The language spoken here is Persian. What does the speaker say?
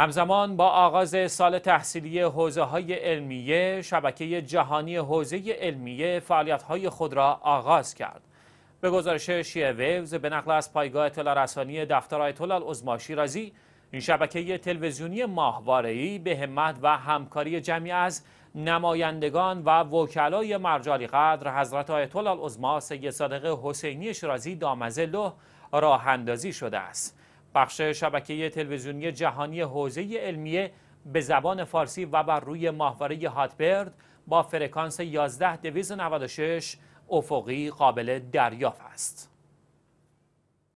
همزمان با آغاز سال تحصیلی حوزه های علمیه شبکه جهانی حوزه علمیه فعالیت های خود را آغاز کرد به گزارش شیعه ویوز به نقل از پایگاه اطلاع رسانی دفتر آیت الله شیرازی این شبکه تلویزیونی ماهواره‌ای به همت و همکاری جمعی از نمایندگان و وکلای مرجالی قدر حضرت آیت الله العظما سید صادق حسینی شیرازی دامزلو راه اندازی شده است بخش شبکه تلویزیونی جهانی حوزه علمیه به زبان فارسی و بر روی ماهواره هاتبرد با فرکانس 11 296 افقی قابل دریافت است.